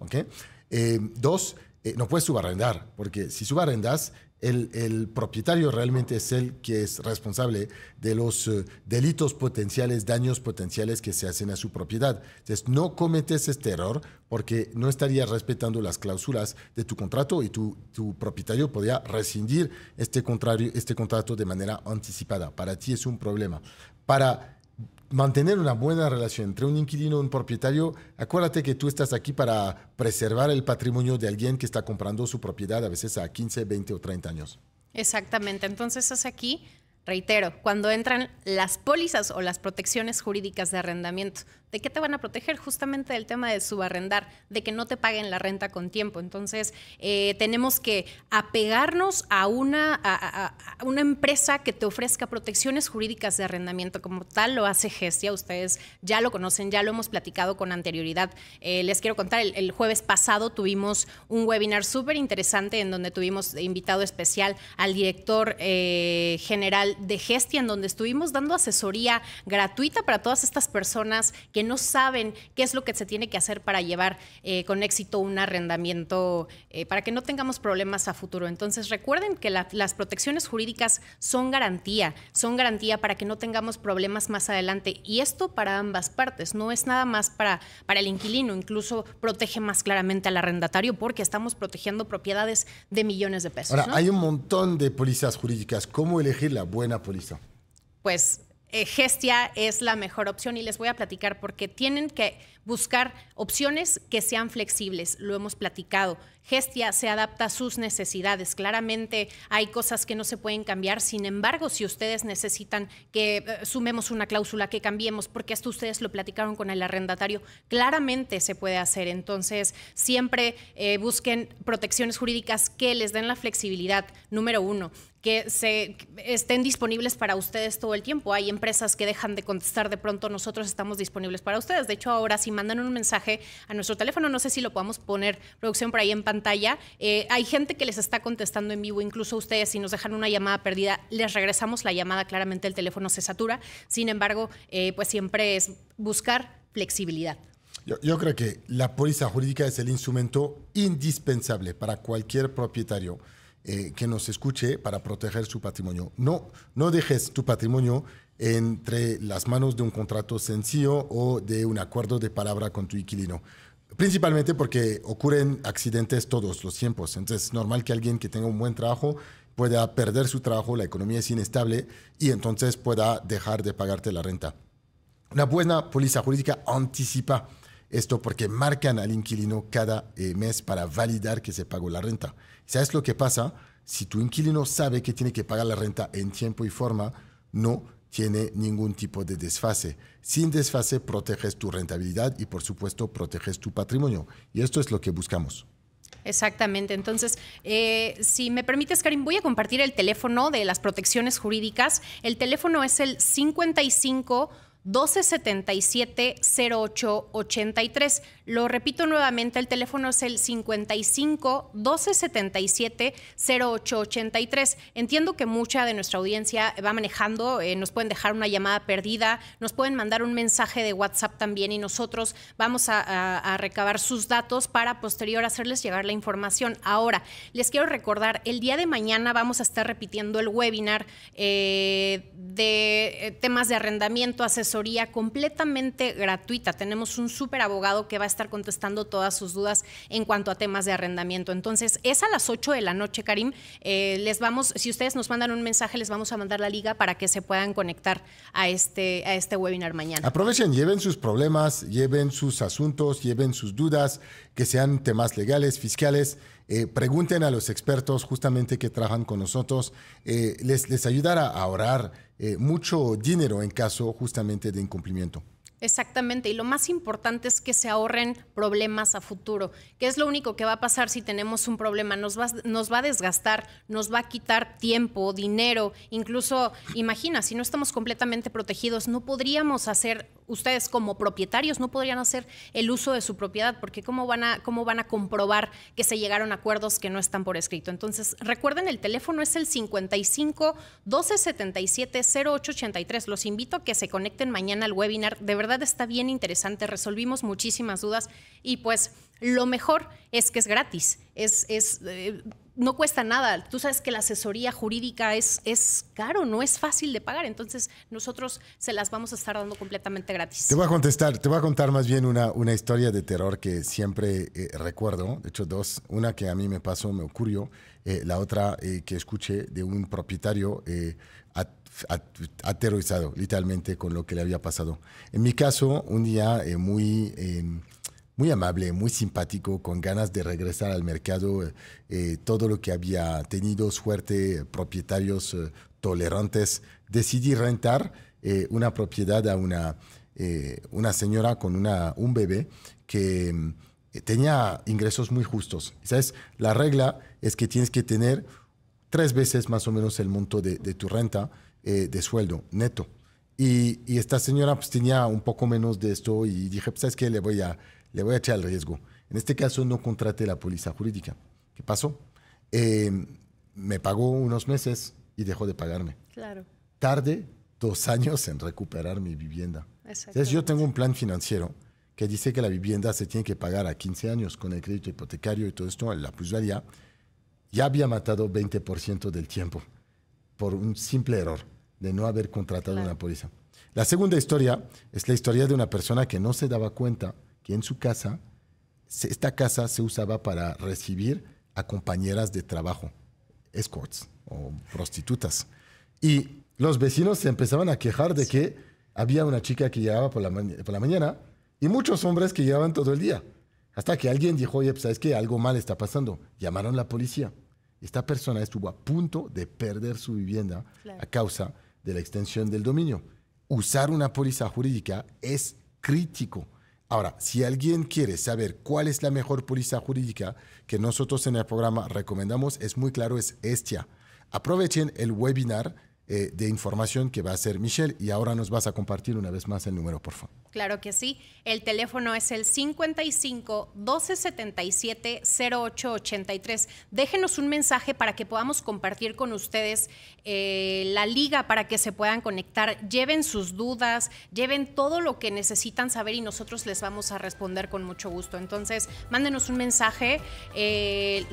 Eh, dos, eh, no puedes subarrendar, porque si subarrendas, el, propietario realmente es el que es responsable de los eh, delitos potenciales, daños potenciales que se hacen a su propiedad. Entonces, no cometes este error porque no estarías respetando las cláusulas de tu contrato y tu, tu propietario podría rescindir este, este contrato de manera anticipada. Para ti es un problema. Para mantener una buena relación entre un inquilino y un propietario, acuérdate que tú estás aquí para preservar el patrimonio de alguien que está comprando su propiedad a veces a 15, 20 o 30 años. Exactamente, entonces es aquí, reitero, cuando entran las pólizas o las protecciones jurídicas de arrendamiento, ¿De qué te van a proteger? Justamente del tema de subarrendar, de que no te paguen la renta con tiempo. Entonces, eh, tenemos que apegarnos a una, a, una empresa que te ofrezca protecciones jurídicas de arrendamiento, como tal lo hace Gestia. Ustedes ya lo conocen, ya lo hemos platicado con anterioridad. Eh, les quiero contar, el, jueves pasado tuvimos un webinar súper interesante en donde tuvimos invitado especial al director eh, general de Gestia, en donde estuvimos dando asesoría gratuita para todas estas personas que no saben qué es lo que se tiene que hacer para llevar eh, con éxito un arrendamiento, eh, para que no tengamos problemas a futuro. Entonces recuerden que las protecciones jurídicas son garantía, son garantía para que no tengamos problemas más adelante. Y esto para ambas partes, no es nada más para, para el inquilino, incluso protege más claramente al arrendatario porque estamos protegiendo propiedades de millones de pesos. Ahora, hay un montón de pólizas jurídicas. ¿Cómo elegir la buena póliza? Pues eh, Gestia es la mejor opción y les voy a platicar porque tienen que buscar opciones que sean flexibles, lo hemos platicado. Gestia se adapta a sus necesidades. Claramente hay cosas que no se pueden cambiar, sin embargo, si ustedes necesitan que eh, sumemos una cláusula, que cambiemos, porque esto ustedes lo platicaron con el arrendatario, claramente se puede hacer. Entonces, siempre eh, busquen protecciones jurídicas que les den la flexibilidad, número uno que estén disponibles para ustedes todo el tiempo. Hay empresas que dejan de contestar de pronto, nosotros estamos disponibles para ustedes. De hecho, ahora sí mandan un mensaje a nuestro teléfono. No sé si lo podamos poner, producción, por ahí en pantalla. Eh, hay gente que les está contestando en vivo, incluso ustedes, si nos dejan una llamada perdida, les regresamos la llamada. Claramente el teléfono se satura. Sin embargo, eh, pues siempre es buscar flexibilidad. Yo, creo que la póliza jurídica es el instrumento indispensable para cualquier propietario eh, que nos escuche para proteger su patrimonio. No, no dejes tu patrimonio entre las manos de un contrato sencillo o de un acuerdo de palabra con tu inquilino. Principalmente porque ocurren accidentes todos los tiempos. Entonces es normal que alguien que tenga un buen trabajo pueda perder su trabajo, la economía es inestable y entonces pueda dejar de pagarte la renta. Una buena póliza jurídica anticipa esto porque marcan al inquilino cada eh, mes para validar que se pagó la renta. ¿Sabes lo que pasa? Si tu inquilino sabe que tiene que pagar la renta en tiempo y forma, no tiene ningún tipo de desfase. Sin desfase proteges tu rentabilidad y por supuesto proteges tu patrimonio. Y esto es lo que buscamos. Exactamente. Entonces, eh, si me permites, Karim, voy a compartir el teléfono de las protecciones jurídicas. El teléfono es el 55 1277-0883. Lo repito nuevamente, el teléfono es el 55 1277-0883. Entiendo que mucha de nuestra audiencia va manejando, eh, nos pueden dejar una llamada perdida, nos pueden mandar un mensaje de WhatsApp también y nosotros vamos a, recabar sus datos para posterior hacerles llegar la información. Ahora, les quiero recordar, el día de mañana vamos a estar repitiendo el webinar eh, de eh, temas de arrendamiento, asesoramiento completamente gratuita. Tenemos un súper abogado que va a estar contestando todas sus dudas en cuanto a temas de arrendamiento. Entonces, es a las 8 de la noche, Karim. Eh, les vamos, si ustedes nos mandan un mensaje, les vamos a mandar la liga para que se puedan conectar a este, a este webinar mañana. Aprovechen, lleven sus problemas, lleven sus asuntos, lleven sus dudas, que sean temas legales, fiscales. Eh, pregunten a los expertos justamente que trabajan con nosotros. Eh, les, les ayudará a orar eh, mucho dinero en caso justamente de incumplimiento. Exactamente, y lo más importante es que se ahorren problemas a futuro, que es lo único que va a pasar si tenemos un problema. Nos va, nos va a desgastar, nos va a quitar tiempo, dinero, incluso, imagina, si no estamos completamente protegidos, no podríamos hacer, ustedes como propietarios no podrían hacer el uso de su propiedad, porque ¿cómo van a, cómo van a comprobar que se llegaron a acuerdos que no están por escrito? Entonces, recuerden, el teléfono es el 55 12 77 0883. Los invito a que se conecten mañana al webinar. De verdad está bien interesante, resolvimos muchísimas dudas y pues lo mejor es que es gratis, es, es eh, no cuesta nada. Tú sabes que la asesoría jurídica es, es caro, no es fácil de pagar, entonces nosotros se las vamos a estar dando completamente gratis. Te voy a contestar, te voy a contar más bien una, una historia de terror que siempre eh, recuerdo, de hecho dos, una que a mí me pasó, me ocurrió, eh, la otra que escuché de un propietario aterrorizado literalmente con lo que le había pasado. En mi caso, un día eh, muy, em, muy amable, muy simpático, con ganas de regresar al mercado, eh, eh, todo lo que había tenido, suerte, propietarios tolerantes, decidí rentar una propiedad a una, una señora con una, un bebé que em, tenía ingresos muy justos. ¿Sabes? La regla es que tienes que tener tres veces más o menos el monto de, tu renta eh, de sueldo neto. Y, esta señora pues, tenía un poco menos de esto y dije, pues, ¿sabes qué? Le voy, a, le voy a echar el riesgo. En este caso no contraté la póliza jurídica. ¿Qué pasó? Eh, me pagó unos meses y dejó de pagarme. Claro. Tarde dos años en recuperar mi vivienda. Entonces yo tengo un plan financiero que dice que la vivienda se tiene que pagar a 15 años con el crédito hipotecario y todo esto, la plusvalía ya había matado 20% del tiempo por un simple error de no haber contratado una póliza. La segunda historia es la historia de una persona que no se daba cuenta que en su casa, esta casa se usaba para recibir a compañeras de trabajo, escorts o prostitutas. Y los vecinos se empezaban a quejar de que había una chica que llegaba por la, mañana y muchos hombres que llegaban todo el día. Hasta que alguien dijo, oye, pues sabes que algo mal está pasando. Llamaron a la policía. Esta persona estuvo a punto de perder su vivienda a causa de la extensión del dominio. Usar una póliza jurídica es crítico. Ahora, si alguien quiere saber cuál es la mejor póliza jurídica que nosotros en el programa recomendamos, es muy claro, es Estia. Aprovechen el webinar eh, de información que va a ser Michelle. Y ahora nos vas a compartir una vez más el número, por favor. Claro que sí. El teléfono es el 55 1277 0883. Déjenos un mensaje para que podamos compartir con ustedes eh, la liga para que se puedan conectar. Lleven sus dudas, lleven todo lo que necesitan saber y nosotros les vamos a responder con mucho gusto. Entonces, mándenos un mensaje. Eh,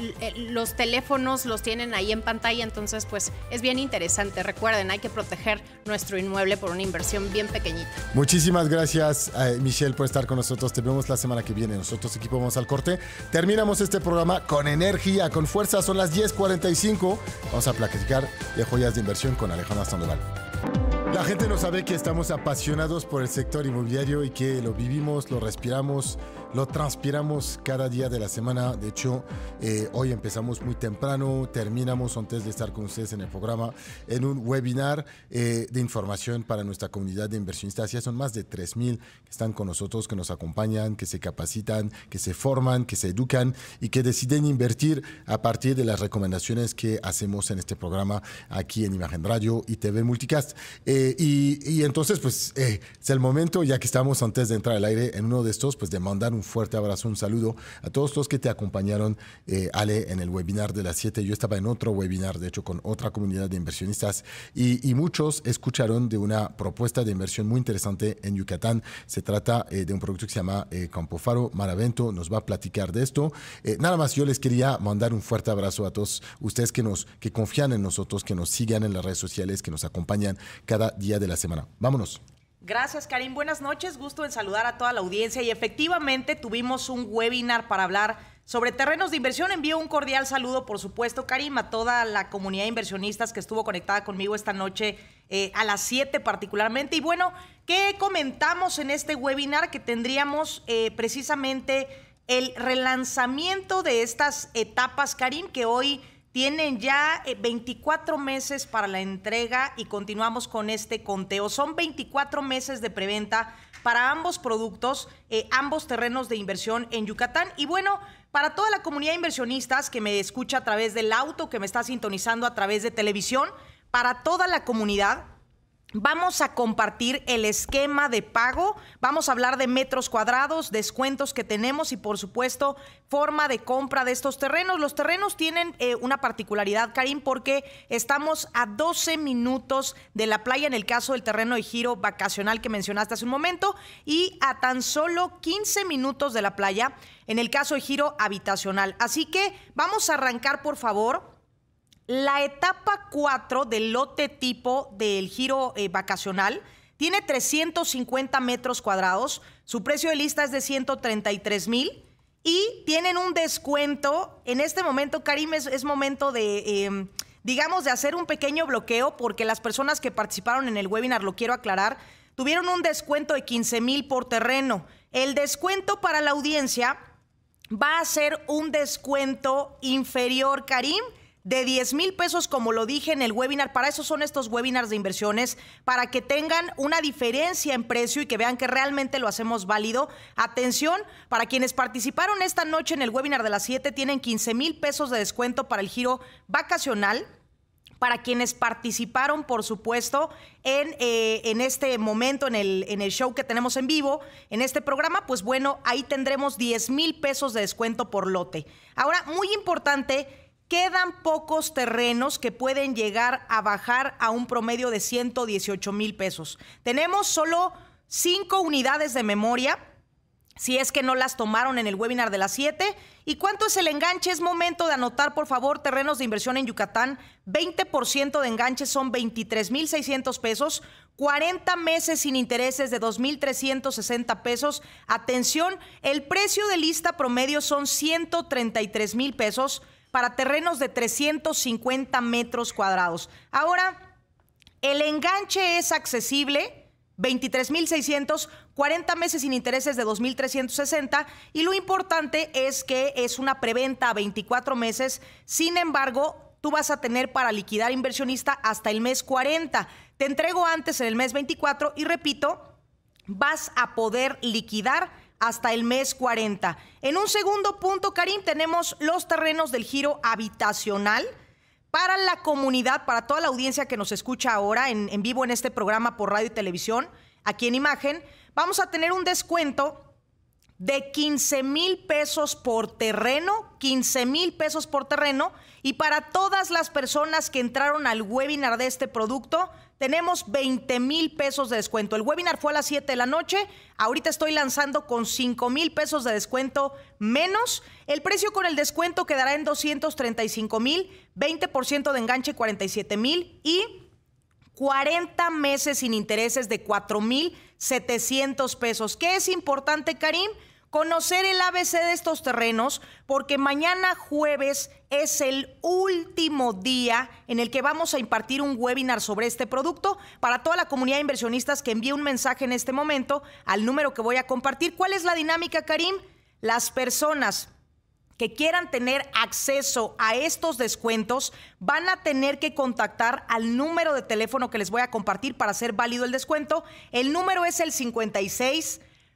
los teléfonos los tienen ahí en pantalla, entonces, pues es bien interesante recuerden, hay que proteger nuestro inmueble por una inversión bien pequeñita. Muchísimas gracias, eh, Michelle, por estar con nosotros. Te vemos la semana que viene. Nosotros equipo vamos al corte. Terminamos este programa con energía, con fuerza. Son las 10.45. Vamos a platicar de joyas de inversión con Alejandra Sandoval. La gente no sabe que estamos apasionados por el sector inmobiliario y que lo vivimos, lo respiramos, lo transpiramos cada día de la semana. De hecho, eh, hoy empezamos muy temprano, terminamos antes de estar con ustedes en el programa en un webinar eh, de información para nuestra comunidad de inversionistas. Ya son más de 3.000 que están con nosotros, que nos acompañan, que se capacitan, que se forman, que se educan y que deciden invertir a partir de las recomendaciones que hacemos en este programa aquí en Imagen Radio y TV Multicast. Eh, eh, y, entonces, pues eh, es el momento, ya que estamos antes de entrar al aire en uno de estos, pues de mandar un fuerte abrazo, un saludo a todos los que te acompañaron, eh, Ale, en el webinar de las 7. Yo estaba en otro webinar, de hecho, con otra comunidad de inversionistas y, muchos escucharon de una propuesta de inversión muy interesante en Yucatán. Se trata de un producto que se llama Campofaro Maravento, nos va a platicar de esto. nada más, yo les quería mandar un fuerte abrazo a todos ustedes que nos que confían en nosotros, que nos sigan en las redes sociales, que nos acompañan cada día de la semana. Vámonos. Gracias, Karim. Buenas noches. Gusto en saludar a toda la audiencia. Y efectivamente tuvimos un webinar para hablar sobre terrenos de inversión. Envío un cordial saludo, por supuesto, Karim, a toda la comunidad de inversionistas que estuvo conectada conmigo esta noche eh, a las 7 particularmente. Y bueno, ¿qué comentamos en este webinar que tendríamos eh, precisamente el relanzamiento de estas etapas, Karim, que hoy tienen ya 24 eh, meses para la entrega y continuamos con este conteo. Son 24 meses de preventa para ambos productos, eh, ambos terrenos de inversión en Yucatán. Y bueno, para toda la comunidad de inversionistas que me escucha a través del auto, que me está sintonizando a través de televisión, para toda la comunidad, Vamos a compartir el esquema de pago, vamos a hablar de metros cuadrados, descuentos que tenemos y por supuesto forma de compra de estos terrenos. Los terrenos tienen eh, una particularidad, Karim, porque estamos a 12 minutos de la playa en el caso del terreno de giro vacacional que mencionaste hace un momento y a tan solo 15 minutos de la playa en el caso de giro habitacional. Así que vamos a arrancar, por favor la etapa 4 del lote tipo del giro eh, vacacional tiene 350 metros cuadrados, su precio de lista es de 133 mil y tienen un descuento. En este momento, Karim, es, momento de, em, digamos, de hacer un pequeño bloqueo porque las personas que participaron en el webinar, lo quiero aclarar, tuvieron un descuento de 15 mil por terreno. El descuento para la audiencia va a ser un descuento inferior, Karim de 10 mil pesos, como lo dije en el webinar. Para eso son estos webinars de inversiones, para que tengan una diferencia en precio y que vean que realmente lo hacemos válido. Atención, para quienes participaron esta noche en el webinar de las 7, tienen 15 mil pesos de descuento para el giro vacacional para quienes participaron, por supuesto, en, eh, en este momento, en el, en el, show que tenemos en vivo, en este programa, pues bueno, ahí tendremos 10 mil pesos de descuento por lote. Ahora, muy importante quedan pocos terrenos que pueden llegar a bajar a un promedio de 118 mil pesos. Tenemos solo cinco unidades de memoria, si es que no las tomaron en el webinar de las 7. ¿Y cuánto es el enganche? Es momento de anotar, por favor, terrenos de inversión en Yucatán. 20% de enganche son 23,600 pesos. 40 meses sin intereses de 2,360 pesos. Atención, el precio de lista promedio son 133 mil pesos para terrenos de 350 metros cuadrados. Ahora, el enganche es accesible. 23.600, 40 meses sin intereses de 2.360 y lo importante es que es una preventa a 24 meses, sin embargo, tú vas a tener para liquidar inversionista hasta el mes 40. Te entrego antes en el mes 24 y repito, vas a poder liquidar hasta el mes 40. En un segundo punto, Karim, tenemos los terrenos del giro habitacional para la comunidad, para toda la audiencia que nos escucha ahora en, vivo en este programa por radio y televisión, aquí en imagen. Vamos a tener un descuento de 15 mil pesos por terreno, 15 mil pesos por terreno. Y para todas las personas que entraron al webinar de este producto, tenemos 20 mil pesos de descuento. El webinar fue a las 7 de la noche, ahorita estoy lanzando con 5 mil pesos de descuento menos. El precio con el descuento quedará en 235 mil, 20% de enganche 47 mil y 40 meses sin intereses de mil 4,700 pesos. ¿Qué es importante, Karim? conocer el ABC de estos terrenos, porque mañana jueves es el último día en el que vamos a impartir un webinar sobre este producto para toda la comunidad de inversionistas que envíe un mensaje en este momento al número que voy a compartir. ¿Cuál es la dinámica, Karim? Las personas que quieran tener acceso a estos descuentos van a tener que contactar al número de teléfono que les voy a compartir para hacer válido el descuento. El número es el 56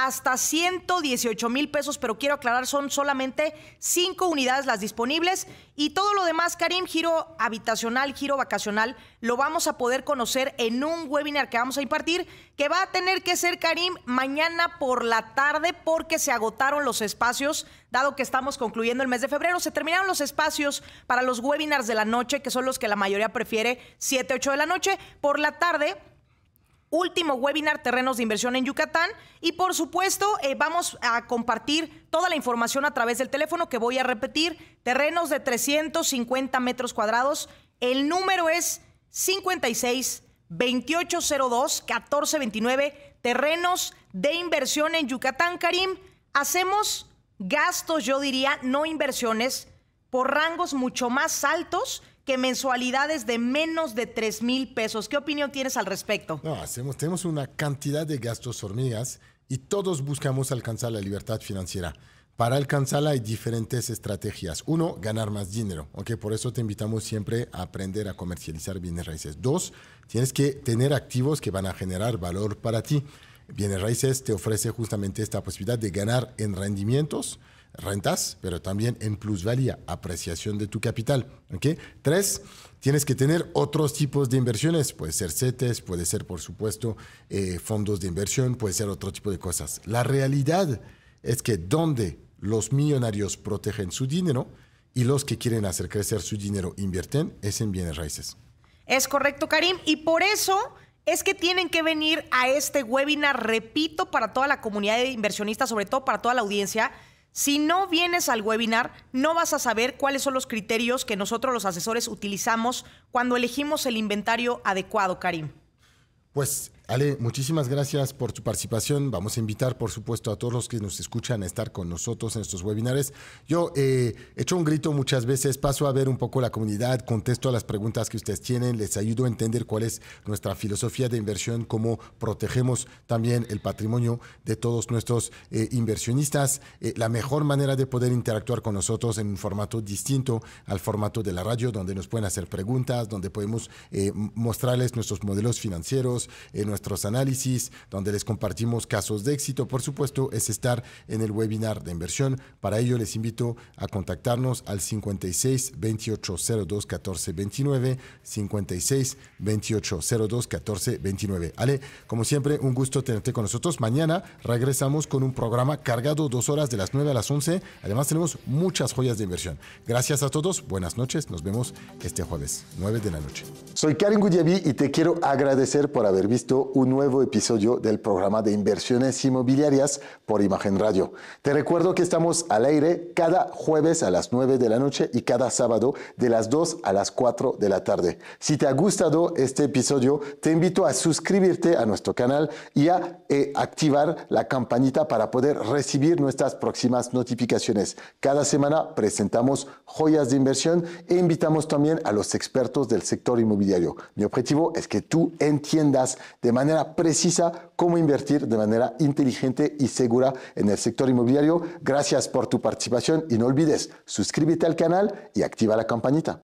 hasta 118 mil pesos, pero quiero aclarar, son solamente cinco unidades las disponibles y todo lo demás, Karim, giro habitacional, giro vacacional, lo vamos a poder conocer en un webinar que vamos a impartir, que va a tener que ser, Karim, mañana por la tarde porque se agotaron los espacios, dado que estamos concluyendo el mes de febrero, se terminaron los espacios para los webinars de la noche, que son los que la mayoría prefiere, 7, 8 de la noche, por la tarde último webinar Terrenos de Inversión en Yucatán. Y por supuesto, eh, vamos a compartir toda la información a través del teléfono que voy a repetir. Terrenos de 350 metros cuadrados. El número es 56 2802 1429. Terrenos de Inversión en Yucatán, Karim. Hacemos gastos, yo diría, no inversiones, por rangos mucho más altos que mensualidades de menos de 3 mil pesos. ¿Qué opinión tienes al respecto? No, hacemos, tenemos una cantidad de gastos hormigas y todos buscamos alcanzar la libertad financiera. Para alcanzarla hay diferentes estrategias. Uno, ganar más dinero, aunque por eso te invitamos siempre a aprender a comercializar bienes raíces. Dos, tienes que tener activos que van a generar valor para ti. Bienes raíces te ofrece justamente esta posibilidad de ganar en rendimientos, rentas, pero también en plusvalía, apreciación de tu capital. Tres, tienes que tener otros tipos de inversiones, puede ser CETES, puede ser por supuesto eh, fondos de inversión, puede ser otro tipo de cosas. La realidad es que donde los millonarios protegen su dinero y los que quieren hacer crecer su dinero invierten es en bienes raíces. Es correcto, Karim, y por eso es que tienen que venir a este webinar, repito, para toda la comunidad de inversionistas, sobre todo para toda la audiencia si no vienes al webinar, no vas a saber cuáles son los criterios que nosotros los asesores utilizamos cuando elegimos el inventario adecuado, Karim. Pues Ale, muchísimas gracias por tu participación. Vamos a invitar, por supuesto, a todos los que nos escuchan a estar con nosotros en estos webinares. Yo eh, echo un grito muchas veces, paso a ver un poco la comunidad, contesto a las preguntas que ustedes tienen, les ayudo a entender cuál es nuestra filosofía de inversión, cómo protegemos también el patrimonio de todos nuestros eh, inversionistas. Eh, la mejor manera de poder interactuar con nosotros en un formato distinto al formato de la radio, donde nos pueden hacer preguntas, donde podemos eh, mostrarles nuestros modelos financieros, nuestros análisis, donde les compartimos casos de éxito, por supuesto, es estar en el webinar de inversión. Para ello les invito a contactarnos al 56 28 02 14 29 56 28 02 14 29 Ale, como siempre, un gusto tenerte con nosotros. Mañana regresamos con un programa cargado dos horas de las 9 a las 11. Además tenemos muchas joyas de inversión. Gracias a todos, buenas noches, nos vemos este jueves, 9 de la noche. Soy Karen y te quiero agradecer por haber visto un nuevo episodio del programa de inversiones inmobiliarias por Imagen Radio. Te recuerdo que estamos al aire cada jueves a las 9 de la noche y cada sábado de las 2 a las 4 de la tarde. Si te ha gustado este episodio, te invito a suscribirte a nuestro canal y a eh, activar la campanita para poder recibir nuestras próximas notificaciones. Cada semana presentamos joyas de inversión e invitamos también a los expertos del sector inmobiliario. Mi objetivo es que tú entiendas de manera precisa cómo invertir de manera inteligente y segura en el sector inmobiliario. Gracias por tu participación y no olvides suscríbete al canal y activa la campanita.